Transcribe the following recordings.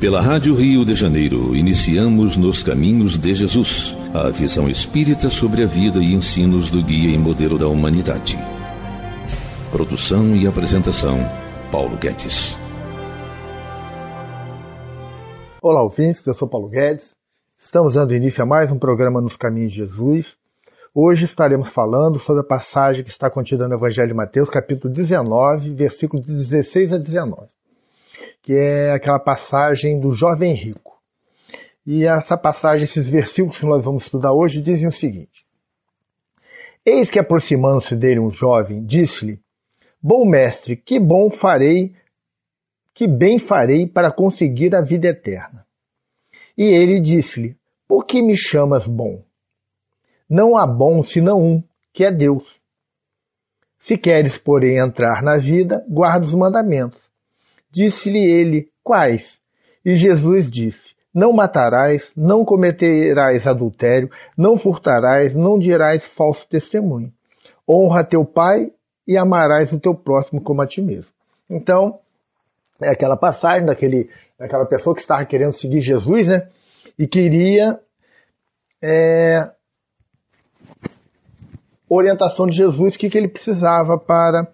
Pela Rádio Rio de Janeiro, iniciamos Nos Caminhos de Jesus, a visão espírita sobre a vida e ensinos do guia e modelo da humanidade. Produção e apresentação, Paulo Guedes. Olá, ouvintes, eu sou Paulo Guedes. Estamos dando início a mais um programa Nos Caminhos de Jesus. Hoje estaremos falando sobre a passagem que está contida no Evangelho de Mateus, capítulo 19, versículos de 16 a 19 que é aquela passagem do jovem rico. E essa passagem, esses versículos que nós vamos estudar hoje, dizem o seguinte: Eis que aproximando-se dele um jovem, disse-lhe: Bom mestre, que bom farei, que bem farei para conseguir a vida eterna. E ele disse-lhe: Por que me chamas bom? Não há bom senão um, que é Deus. Se queres, porém, entrar na vida, guarda os mandamentos. Disse-lhe ele: Quais? E Jesus disse: Não matarás, não cometerás adultério, não furtarás, não dirás falso testemunho. Honra teu pai e amarás o teu próximo como a ti mesmo. Então, é aquela passagem daquele, daquela pessoa que estava querendo seguir Jesus, né? E queria é, orientação de Jesus, o que, que ele precisava para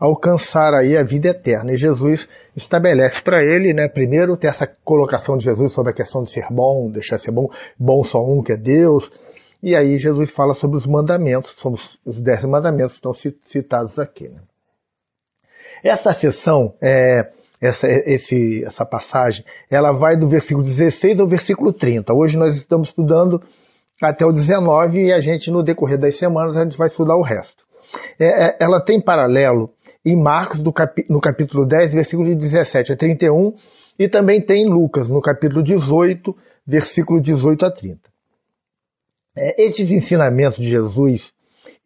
alcançar aí a vida eterna. E Jesus estabelece para ele, né, primeiro ter essa colocação de Jesus sobre a questão de ser bom, deixar ser bom, bom só um que é Deus. E aí Jesus fala sobre os mandamentos, sobre os dez mandamentos que estão citados aqui. Né? Essa sessão, é, essa, esse, essa passagem, ela vai do versículo 16 ao versículo 30. Hoje nós estamos estudando até o 19 e a gente, no decorrer das semanas, a gente vai estudar o resto. É, é ela tem paralelo em Marcos, no capítulo 10, versículo de 17 a 31, e também tem em Lucas, no capítulo 18, versículo 18 a 30. É, estes ensinamentos de Jesus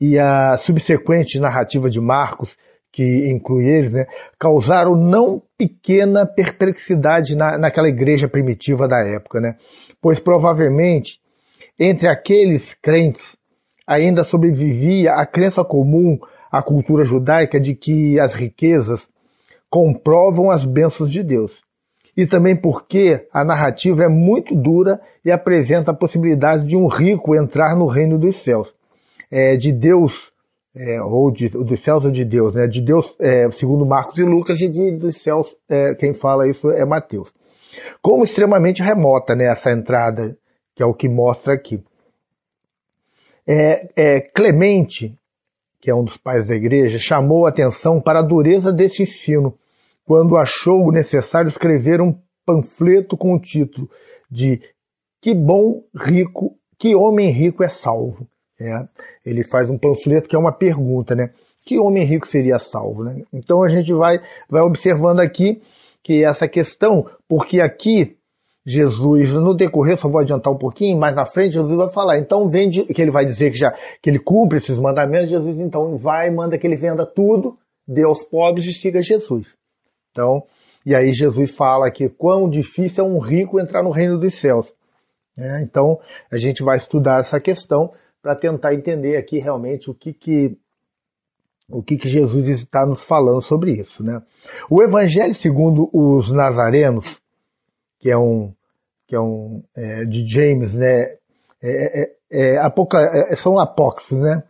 e a subsequente narrativa de Marcos, que inclui eles, né, causaram não pequena perplexidade na, naquela igreja primitiva da época, né? pois provavelmente entre aqueles crentes ainda sobrevivia a crença comum a cultura judaica de que as riquezas comprovam as bênçãos de Deus. E também porque a narrativa é muito dura e apresenta a possibilidade de um rico entrar no reino dos céus. É, de Deus, é, ou de, dos céus ou de Deus, né? De Deus, é, segundo Marcos e Lucas, e de, dos céus, é, quem fala isso é Mateus. Como extremamente remota né, essa entrada, que é o que mostra aqui. É, é, Clemente que é um dos pais da igreja, chamou atenção para a dureza desse ensino, quando achou necessário escrever um panfleto com o título de Que bom rico, que homem rico é salvo. É, ele faz um panfleto que é uma pergunta, né? Que homem rico seria salvo? Né? Então a gente vai, vai observando aqui que essa questão, porque aqui Jesus, no decorrer, só vou adiantar um pouquinho, mas na frente Jesus vai falar, então vende, que ele vai dizer que já que ele cumpre esses mandamentos, Jesus então vai manda que ele venda tudo, dê aos pobres e siga Jesus. Então, e aí Jesus fala que quão difícil é um rico entrar no reino dos céus. É, então, a gente vai estudar essa questão para tentar entender aqui realmente o que que o que, que Jesus está nos falando sobre isso, né? O Evangelho segundo os Nazarenos que é um que é um é, de James, né? É, é, é, é apoca, é, são apócrifos né?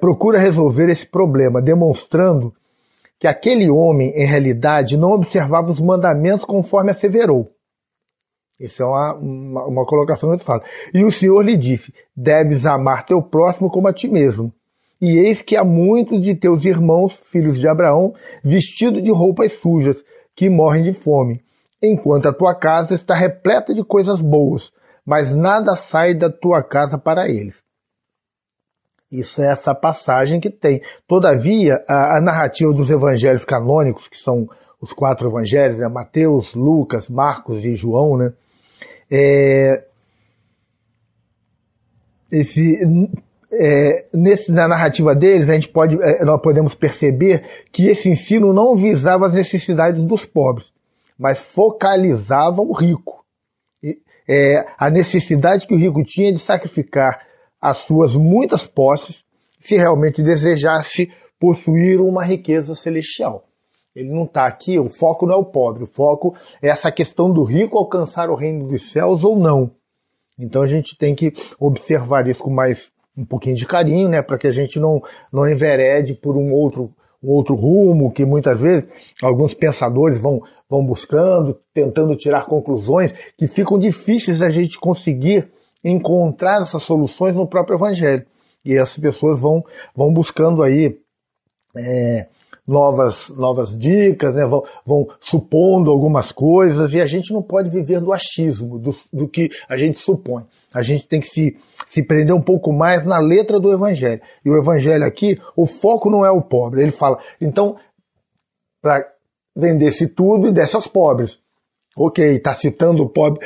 procura resolver esse problema, demonstrando que aquele homem, em realidade, não observava os mandamentos conforme asseverou. Isso é uma, uma, uma colocação que ele fala. E o Senhor lhe disse: Deves amar teu próximo como a ti mesmo. E eis que há muitos de teus irmãos, filhos de Abraão, vestidos de roupas sujas, que morrem de fome enquanto a tua casa está repleta de coisas boas, mas nada sai da tua casa para eles. Isso é essa passagem que tem. Todavia, a, a narrativa dos evangelhos canônicos, que são os quatro evangelhos, é né? Mateus, Lucas, Marcos e João, né? É, esse, é, nesse, na narrativa deles, a gente pode, é, nós podemos perceber que esse ensino não visava as necessidades dos pobres mas focalizavam o rico. É, a necessidade que o rico tinha de sacrificar as suas muitas posses se realmente desejasse possuir uma riqueza celestial. Ele não está aqui, o foco não é o pobre, o foco é essa questão do rico alcançar o reino dos céus ou não. Então a gente tem que observar isso com mais um pouquinho de carinho, né, para que a gente não, não enverede por um outro um outro rumo que muitas vezes alguns pensadores vão, vão buscando, tentando tirar conclusões que ficam difíceis da gente conseguir encontrar essas soluções no próprio Evangelho. E as pessoas vão, vão buscando aí é, novas, novas dicas, né? vão, vão supondo algumas coisas, e a gente não pode viver do achismo, do, do que a gente supõe. A gente tem que se se prender um pouco mais na letra do Evangelho. E o Evangelho aqui, o foco não é o pobre. Ele fala, então, para vender-se tudo e desse aos pobres. Ok, está citando o pobre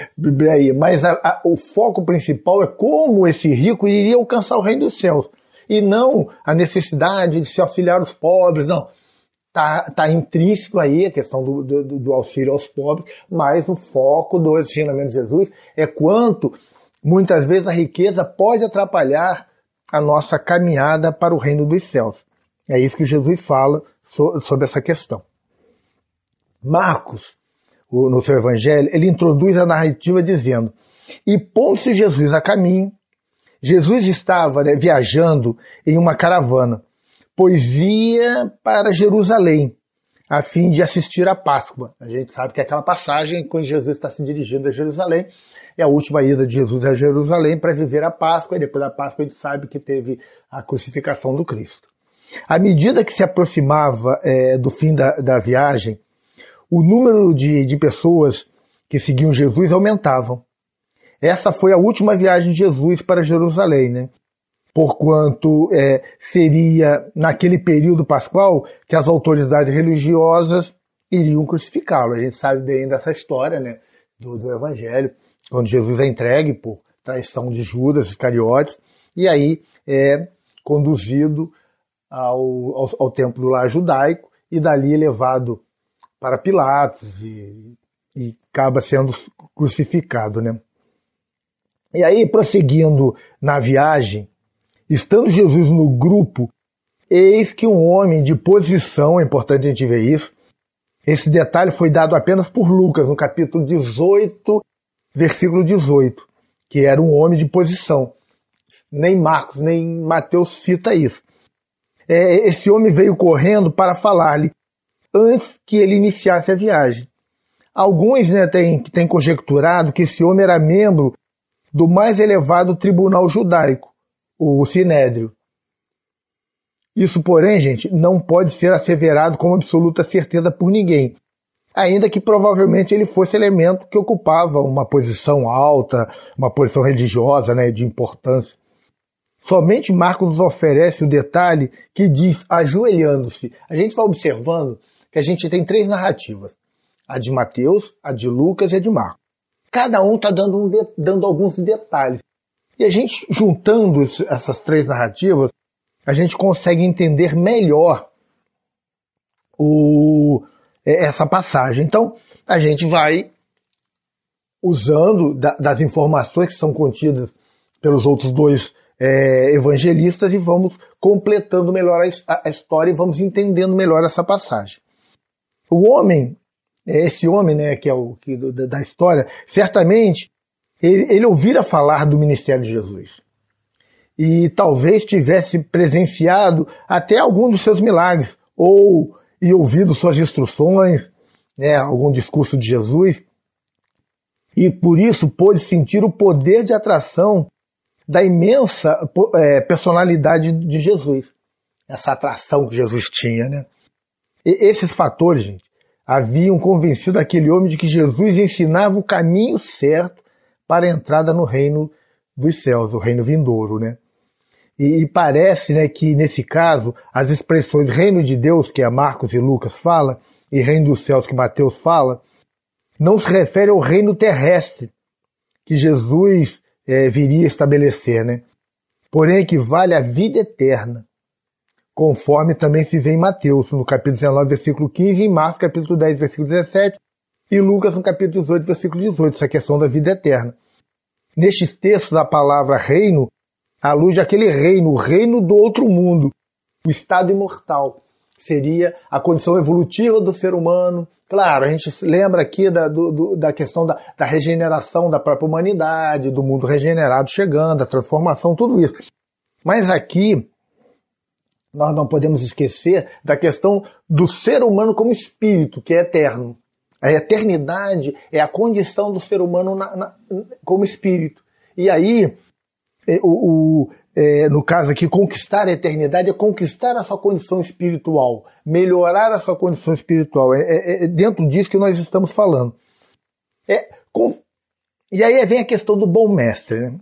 aí, mas a, a, o foco principal é como esse rico iria alcançar o reino dos céus. E não a necessidade de se auxiliar os pobres, não. Está tá intrínseco aí a questão do, do, do, auxílio aos pobres, mas o foco do ensinamento de Jesus é quanto Muitas vezes a riqueza pode atrapalhar a nossa caminhada para o reino dos céus. É isso que Jesus fala sobre essa questão. Marcos, no seu evangelho, ele introduz a narrativa dizendo: E pondo-se Jesus a caminho, Jesus estava né, viajando em uma caravana, pois ia para Jerusalém a fim de assistir à Páscoa. A gente sabe que é aquela passagem quando Jesus está se dirigindo a Jerusalém, é a última ida de Jesus a Jerusalém para viver a Páscoa, e depois da Páscoa a gente sabe que teve a crucificação do Cristo. À medida que se aproximava é, do fim da, da, viagem, o número de, de pessoas que seguiam Jesus aumentavam. Essa foi a última viagem de Jesus para Jerusalém, né? porquanto é, seria naquele período pascual que as autoridades religiosas iriam crucificá-lo. A gente sabe bem dessa história né, do, do, Evangelho, quando Jesus é entregue por traição de Judas Iscariotes, e aí é conduzido ao, ao, ao templo lá judaico, e dali é levado para Pilatos e, e acaba sendo crucificado. Né? E aí, prosseguindo na viagem, Estando Jesus no grupo, eis que um homem de posição, é importante a gente ver isso, esse detalhe foi dado apenas por Lucas, no capítulo 18, versículo 18, que era um homem de posição. Nem Marcos, nem Mateus cita isso. É, esse homem veio correndo para falar-lhe antes que ele iniciasse a viagem. Alguns né, têm, têm conjecturado que esse homem era membro do mais elevado tribunal judaico, o sinédrio. Isso, porém, gente, não pode ser asseverado com absoluta certeza por ninguém, ainda que provavelmente ele fosse elemento que ocupava uma posição alta, uma posição religiosa, né, de importância. Somente Marcos nos oferece o detalhe que diz ajoelhando-se. A gente vai observando que a gente tem três narrativas: a de Mateus, a de Lucas e a de Marcos. Cada um está dando, um dando alguns detalhes. E a gente, juntando essas três narrativas, a gente consegue entender melhor o, é, essa passagem. Então, a gente vai usando das informações que são contidas pelos outros dois é, evangelistas e vamos completando melhor a, história e vamos entendendo melhor essa passagem. O homem, é esse homem né, que é o que, da história, certamente ele, ele ouvira falar do ministério de Jesus e talvez tivesse presenciado até algum dos seus milagres ou e ouvido suas instruções, né, algum discurso de Jesus, e por isso pôde sentir o poder de atração da imensa é, personalidade de Jesus, essa atração que Jesus tinha, né? E esses fatores, gente, haviam convencido aquele homem de que Jesus ensinava o caminho certo para a entrada no reino dos céus, o reino vindouro, né? E, e parece, né, que nesse caso as expressões reino de Deus que a é Marcos e Lucas fala e reino dos céus que Mateus fala não se refere ao reino terrestre que Jesus é, viria estabelecer, né? Porém equivale à vida eterna, conforme também se vê em Mateus, no capítulo 19, versículo 15, e em Marcos, capítulo 10, versículo 17, e Lucas no capítulo 18, versículo 18, essa questão da vida eterna. Nestes textos, a palavra reino alude àquele reino, o reino do outro mundo, o estado imortal. Seria a condição evolutiva do ser humano. Claro, a gente lembra aqui da, do, da questão da, da regeneração da própria humanidade, do mundo regenerado chegando, a transformação, tudo isso. Mas aqui, nós não podemos esquecer da questão do ser humano como espírito, que é eterno. A eternidade é a condição do ser humano na, na, como espírito. E aí, é, o, o é, no caso aqui, conquistar a eternidade é conquistar a sua condição espiritual, melhorar a sua condição espiritual. É, é, é dentro disso que nós estamos falando. É, com, e aí vem a questão do bom mestre. Né?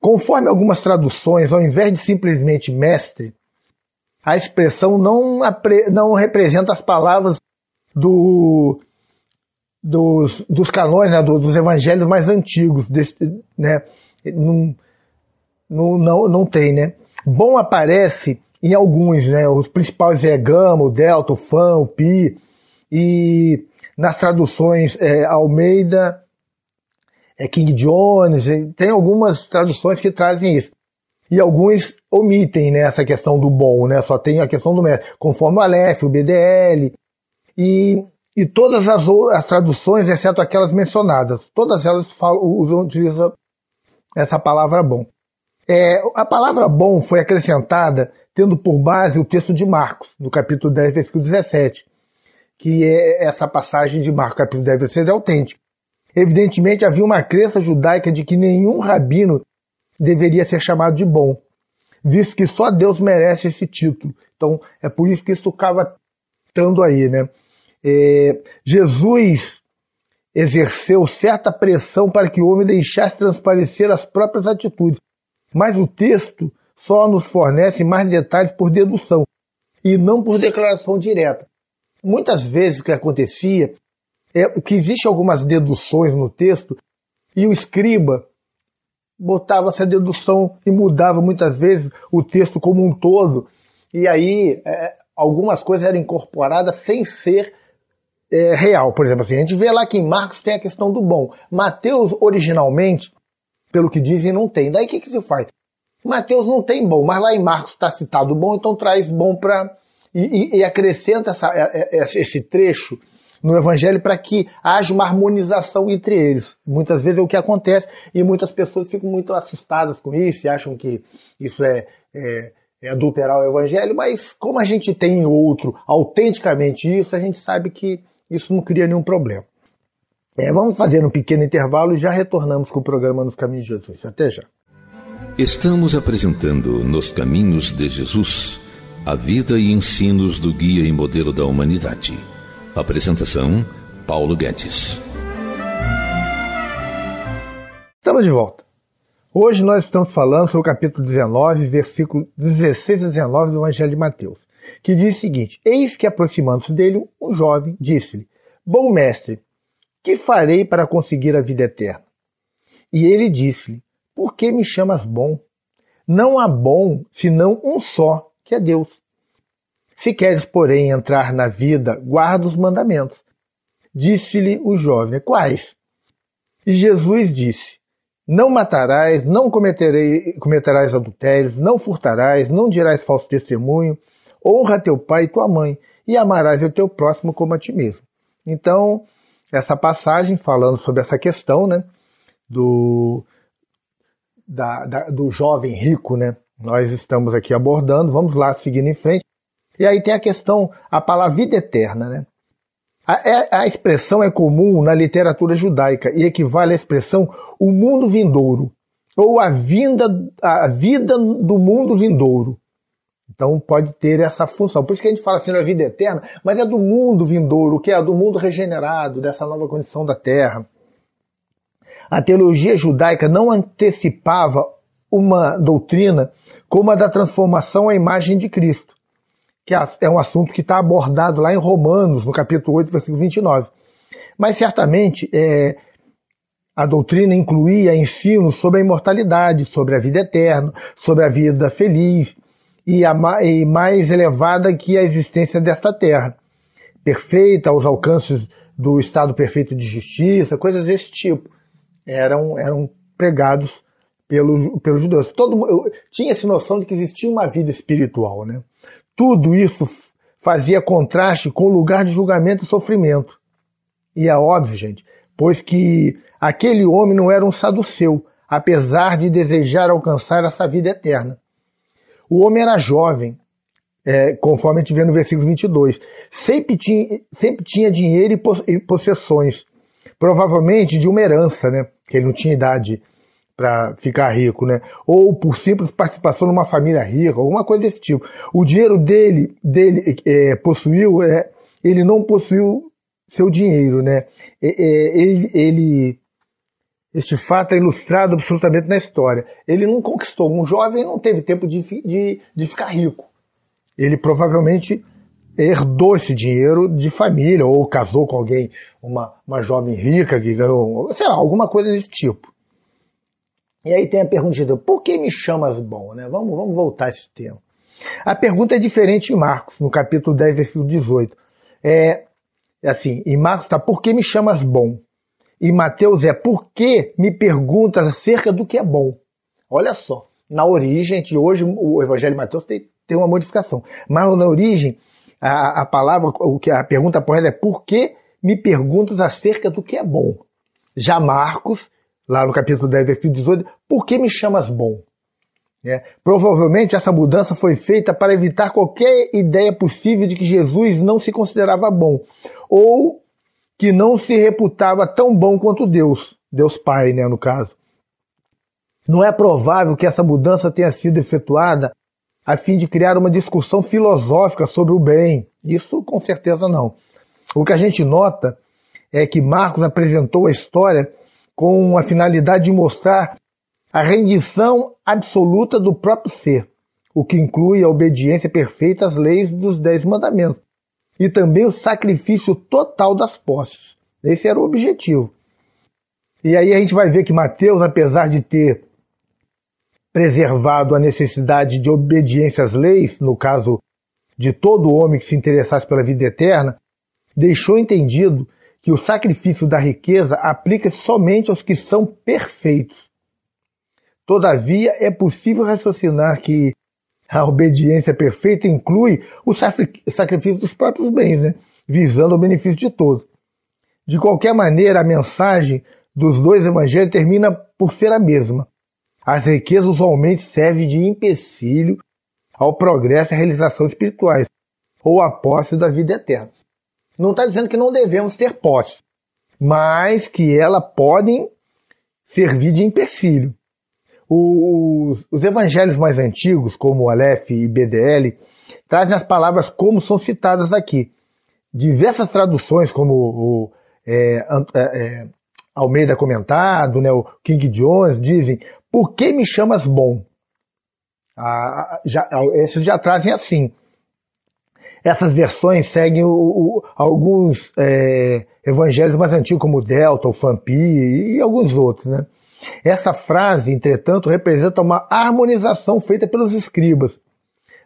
Conforme algumas traduções, ao invés de simplesmente mestre, a expressão não, não representa as palavras do dos, dos canões, né, dos, dos evangelhos mais antigos, desse, né, não, não, não tem, né? Bom aparece em alguns, né? Os principais é Gama, o Delta, o Fã, o Pi, e nas traduções é, Almeida, é King Jones, tem algumas traduções que trazem isso. E alguns omitem né, essa questão do bom, né? Só tem a questão do mestre, conforme o Aleph, o BDL. E e todas as, as traduções, exceto aquelas mencionadas, todas elas falam, usam, utilizam essa palavra bom. É, a palavra bom foi acrescentada tendo por base o texto de Marcos, no capítulo 10, versículo 17, que é essa passagem de Marcos, capítulo 10, versículo 16, é autêntica. Evidentemente, havia uma crença judaica de que nenhum rabino deveria ser chamado de bom, visto que só Deus merece esse título. Então, é por isso que isso acaba estando aí, né? É, Jesus exerceu certa pressão para que o homem deixasse transparecer as próprias atitudes, mas o texto só nos fornece mais detalhes por dedução e não por declaração direta. Muitas vezes o que acontecia é que existe algumas deduções no texto e o escriba botava essa dedução e mudava muitas vezes o texto como um todo. E aí é, algumas coisas eram incorporadas sem ser é, real. Por exemplo, assim, a gente vê lá que em Marcos tem a questão do bom. Mateus, originalmente, pelo que dizem, não tem. Daí o que, que se faz? Mateus não tem bom, mas lá em Marcos está citado bom, então traz bom para. E, e, e, acrescenta essa, é, é, esse trecho no Evangelho para que haja uma harmonização entre eles. Muitas vezes é o que acontece e muitas pessoas ficam muito assustadas com isso e acham que isso é, é é adulterar o evangelho, mas como a gente tem em outro autenticamente isso, a gente sabe que isso não cria nenhum problema. É, vamos fazer um pequeno intervalo e já retornamos com o programa Nos Caminhos de Jesus. Até já. Estamos apresentando Nos Caminhos de Jesus a vida e ensinos do guia e modelo da humanidade. Apresentação: Paulo Guedes. Estamos de volta. Hoje nós estamos falando sobre o capítulo 19, versículo 16 a 19 do Evangelho de Mateus que diz o seguinte: Eis que aproximando-se dele, um jovem disse-lhe: Bom mestre, que farei para conseguir a vida eterna? E ele disse-lhe: Por que me chamas bom? Não há bom senão um só, que é Deus. Se queres, porém, entrar na vida, guarda os mandamentos. Disse-lhe o jovem: Quais? E Jesus disse: Não matarás, não cometerei, cometerás adultérios, não furtarás, não dirás falso testemunho honra teu pai e tua mãe, e amarás o teu próximo como a ti mesmo. Então, essa passagem falando sobre essa questão, né, do, da, da, do jovem rico, né, nós estamos aqui abordando, vamos lá, seguindo em frente. E aí tem a questão, a palavra vida eterna, né, a, é, a, expressão é comum na literatura judaica e equivale à expressão o mundo vindouro, ou a, vinda, a vida do mundo vindouro, então pode ter essa função. Por isso que a gente fala assim na vida eterna, mas é do mundo vindouro, que é do mundo regenerado, dessa nova condição da terra. A teologia judaica não antecipava uma doutrina como a da transformação à imagem de Cristo, que é, é um assunto que está abordado lá em Romanos, no capítulo 8, versículo 29. Mas certamente é, a doutrina incluía ensino sobre a imortalidade, sobre a vida eterna, sobre a vida feliz, e, a, e mais elevada que a existência desta terra, perfeita aos alcances do estado perfeito de justiça, coisas desse tipo, eram, eram pregados pelo, pelos judeus. Todo tinha essa noção de que existia uma vida espiritual, né? Tudo isso fazia contraste com o lugar de julgamento e sofrimento. E é óbvio, gente, pois que aquele homem não era um saduceu, apesar de desejar alcançar essa vida eterna. O homem era jovem, é, conforme a gente vê no versículo 22. Sempre tinha, sempre tinha dinheiro e possessões, provavelmente de uma herança, né? Que ele não tinha idade para ficar rico, né? Ou por simples participação numa família rica, alguma coisa desse tipo. O dinheiro dele, dele é, possuiu, é, ele não possuiu seu dinheiro, né? É, ele, ele este fato é ilustrado absolutamente na história. Ele não conquistou, um jovem não teve tempo de, de, de ficar rico. Ele provavelmente herdou esse dinheiro de família, ou casou com alguém, uma, uma jovem rica que ganhou, sei lá, alguma coisa desse tipo. E aí tem a pergunta, por que me chamas bom? Né? Vamos, vamos voltar a esse tema. A pergunta é diferente em Marcos, no capítulo 10, versículo 18. É, é assim, em Marcos está, por que me chamas bom? E Mateus é: por que me perguntas acerca do que é bom? Olha só, na origem, de hoje o Evangelho de Mateus tem, tem uma modificação, mas na origem a, a palavra, o que a pergunta ela é: por que me perguntas acerca do que é bom? Já Marcos, lá no capítulo 10, versículo 18, por que me chamas bom? É. Provavelmente essa mudança foi feita para evitar qualquer ideia possível de que Jesus não se considerava bom, ou que não se reputava tão bom quanto Deus, Deus Pai, né, no caso. Não é provável que essa mudança tenha sido efetuada a fim de criar uma discussão filosófica sobre o bem. Isso com certeza não. O que a gente nota é que Marcos apresentou a história com a finalidade de mostrar a rendição absoluta do próprio ser, o que inclui a obediência perfeita às leis dos Dez Mandamentos e também o sacrifício total das posses. Esse era o objetivo. E aí a gente vai ver que Mateus, apesar de ter preservado a necessidade de obediência às leis, no caso de todo homem que se interessasse pela vida eterna, deixou entendido que o sacrifício da riqueza aplica somente aos que são perfeitos. Todavia, é possível raciocinar que a obediência perfeita inclui o sacrifício dos próprios bens, né? visando o benefício de todos. De qualquer maneira, a mensagem dos dois evangelhos termina por ser a mesma. As riquezas usualmente servem de empecilho ao progresso e à realização espirituais, ou à posse da vida eterna. Não está dizendo que não devemos ter posse, mas que elas podem servir de empecilho os, os evangelhos mais antigos, como o Aleph e BDL, trazem as palavras como são citadas aqui. Diversas traduções, como o é, é, é, Almeida comentado, né, o King Jones, dizem: Por que me chamas bom? Ah, já, esses já trazem assim. Essas versões seguem o, o, alguns é, evangelhos mais antigos, como o Delta, o Fampi e alguns outros, né? Essa frase, entretanto, representa uma harmonização feita pelos escribas,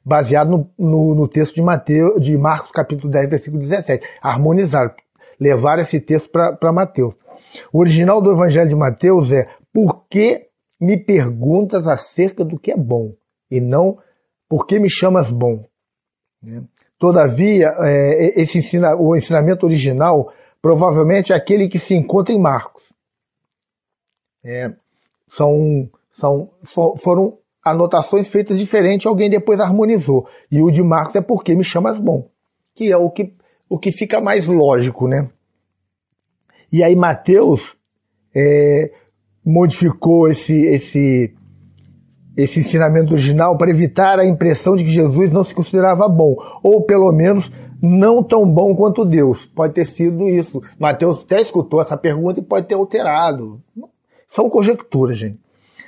baseado no, no, no texto de, Mateus, de Marcos, capítulo 10, versículo 17. Harmonizar, levar esse texto para Mateus. O original do Evangelho de Mateus é: Por que me perguntas acerca do que é bom? E não por que me chamas bom? Né? Todavia, é, esse ensina, o ensinamento original provavelmente é aquele que se encontra em Marcos. É, são, são, for, foram anotações feitas diferente, alguém depois harmonizou. E o de Marcos é porque me chamas bom, que é o que, o que fica mais lógico, né? E aí Mateus é, modificou esse, esse, esse ensinamento original para evitar a impressão de que Jesus não se considerava bom, ou pelo menos não tão bom quanto Deus. Pode ter sido isso. Mateus até escutou essa pergunta e pode ter alterado. Não são conjecturas, gente.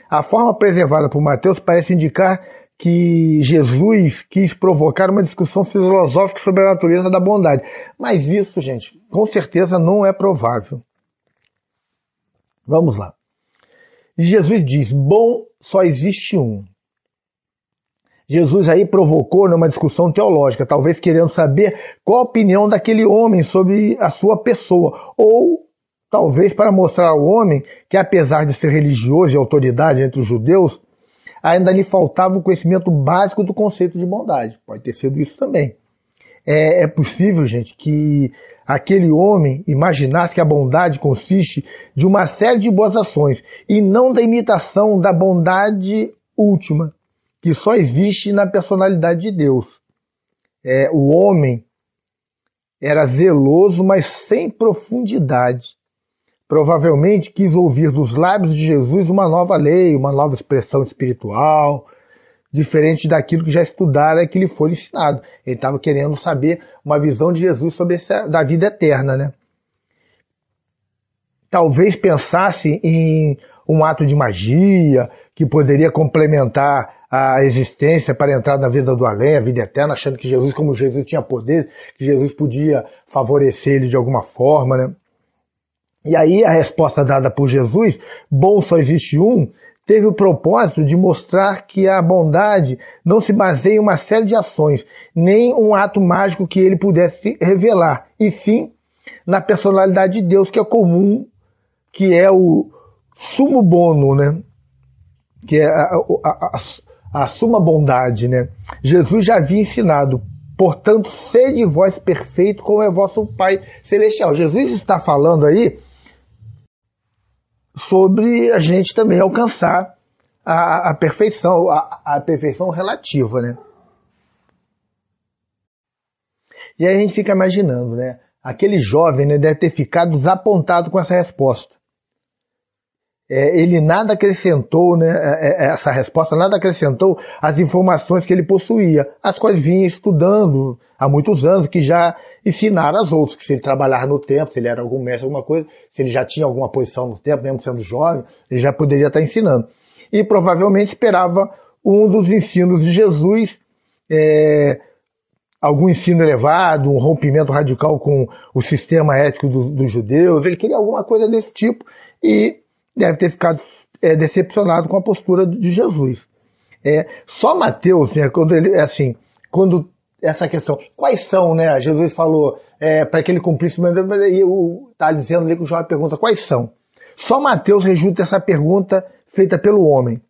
A forma preservada por Mateus parece indicar que Jesus quis provocar uma discussão filosófica sobre a natureza da bondade. Mas isso, gente, com certeza não é provável. Vamos lá. Jesus diz: bom só existe um. Jesus aí provocou numa discussão teológica, talvez querendo saber qual a opinião daquele homem sobre a sua pessoa, ou talvez para mostrar ao homem que, apesar de ser religioso e autoridade entre os judeus, ainda lhe faltava o conhecimento básico do conceito de bondade. Pode ter sido isso também. É, é possível, gente, que aquele homem imaginasse que a bondade consiste de uma série de boas ações e não da imitação da bondade última, que só existe na personalidade de Deus. É, o homem era zeloso, mas sem profundidade. Provavelmente quis ouvir dos lábios de Jesus uma nova lei, uma nova expressão espiritual, diferente daquilo que já estudara e que lhe foi ensinado. Ele estava querendo saber uma visão de Jesus sobre essa, da vida eterna, né? Talvez pensasse em um ato de magia que poderia complementar a existência para entrar na vida do além, a vida eterna, achando que Jesus, como Jesus tinha poder, que Jesus podia favorecer ele de alguma forma, né? E aí a resposta dada por Jesus, bom só existe um, teve o propósito de mostrar que a bondade não se baseia em uma série de ações, nem um ato mágico que ele pudesse revelar, e sim na personalidade de Deus que é comum, que é o sumo bono, né? Que é a, a, a, a suma bondade, né? Jesus já havia ensinado, portanto, sede vós perfeito como é vosso Pai Celestial. Jesus está falando aí sobre a gente também alcançar a, a perfeição, a, a, perfeição relativa, né? E aí a gente fica imaginando, né? Aquele jovem né, deve ter ficado desapontado com essa resposta é, ele nada acrescentou, né, é, é, é, essa resposta nada acrescentou as informações que ele possuía, as quais vinha estudando há muitos anos, que já ensinaram as outras, que se ele trabalhar no tempo, se ele era algum mestre, alguma coisa, se ele já tinha alguma posição no tempo, mesmo sendo jovem, ele já poderia estar ensinando. E provavelmente esperava um dos ensinos de Jesus, é, algum ensino elevado, um rompimento radical com o sistema ético do, dos judeus, ele queria alguma coisa desse tipo, e deve ter ficado é, decepcionado com a postura de Jesus. É, só Mateus, né, quando ele, é assim, quando essa questão, quais são, né? Jesus falou é, para que ele cumprisse, mas está dizendo ali que o João pergunta quais são. Só Mateus rejuta essa pergunta feita pelo homem.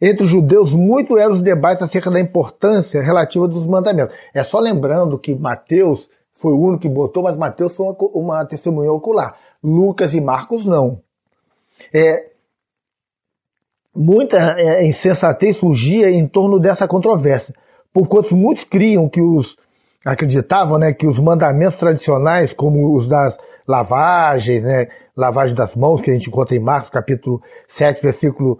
Entre os judeus, muito eram os debates acerca da importância relativa dos mandamentos. É só lembrando que Mateus foi o único que botou, mas Mateus foi uma, uma testemunha ocular. Lucas e Marcos não é, muita é, insensatez surgia em torno dessa controvérsia, porquanto muitos criam que os acreditavam, né, que os mandamentos tradicionais, como os das lavagens, né, lavagem das mãos que a gente encontra em Marcos capítulo 7, versículo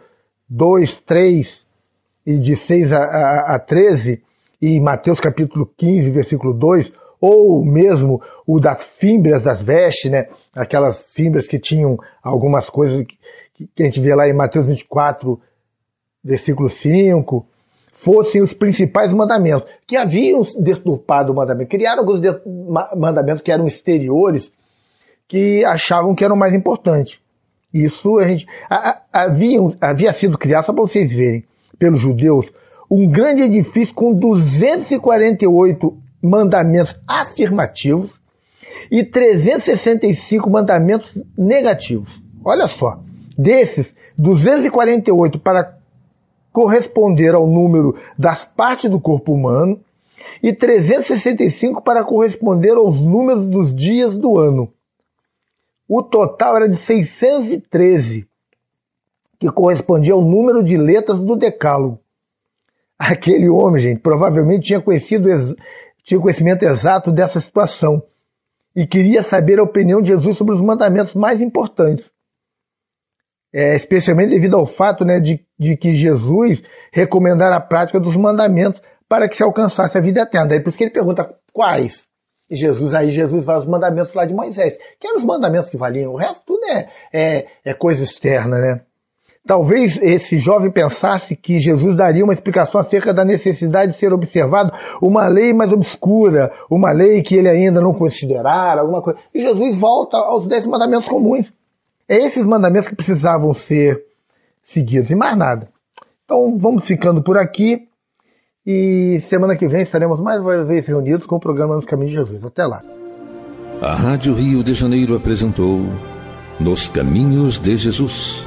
2, 3 e de 6 a, a, a 13, e em Mateus capítulo 15, versículo 2, ou mesmo o das fibras das vestes, né? Aquelas fibras que tinham algumas coisas que a gente vê lá em Mateus 24, versículo 5, fossem os principais mandamentos, que haviam deturpado o mandamento, criaram alguns mandamentos que eram exteriores, que achavam que eram mais importantes. Isso a gente. A, a, havia, havia sido criado, só para vocês verem, pelos judeus, um grande edifício com 248 mandamentos afirmativos e 365 mandamentos negativos. Olha só, desses 248 para corresponder ao número das partes do corpo humano e 365 para corresponder aos números dos dias do ano. O total era de 613, que correspondia ao número de letras do Decálogo. Aquele homem, gente, provavelmente tinha conhecido tinha conhecimento exato dessa situação e queria saber a opinião de Jesus sobre os mandamentos mais importantes. É, especialmente devido ao fato né, de, de que Jesus recomendara a prática dos mandamentos para que se alcançasse a vida eterna. Daí é por isso que ele pergunta quais? E Jesus, aí Jesus vai aos mandamentos lá de Moisés, que eram os mandamentos que valiam, o resto tudo é, é, é coisa externa, né? Talvez esse jovem pensasse que Jesus daria uma explicação acerca da necessidade de ser observado uma lei mais obscura, uma lei que ele ainda não considerara, alguma coisa. E Jesus volta aos dez mandamentos comuns. É esses mandamentos que precisavam ser seguidos e mais nada. Então vamos ficando por aqui e semana que vem estaremos mais uma vez reunidos com o programa Nos Caminhos de Jesus. Até lá. A Rádio Rio de Janeiro apresentou Nos Caminhos de Jesus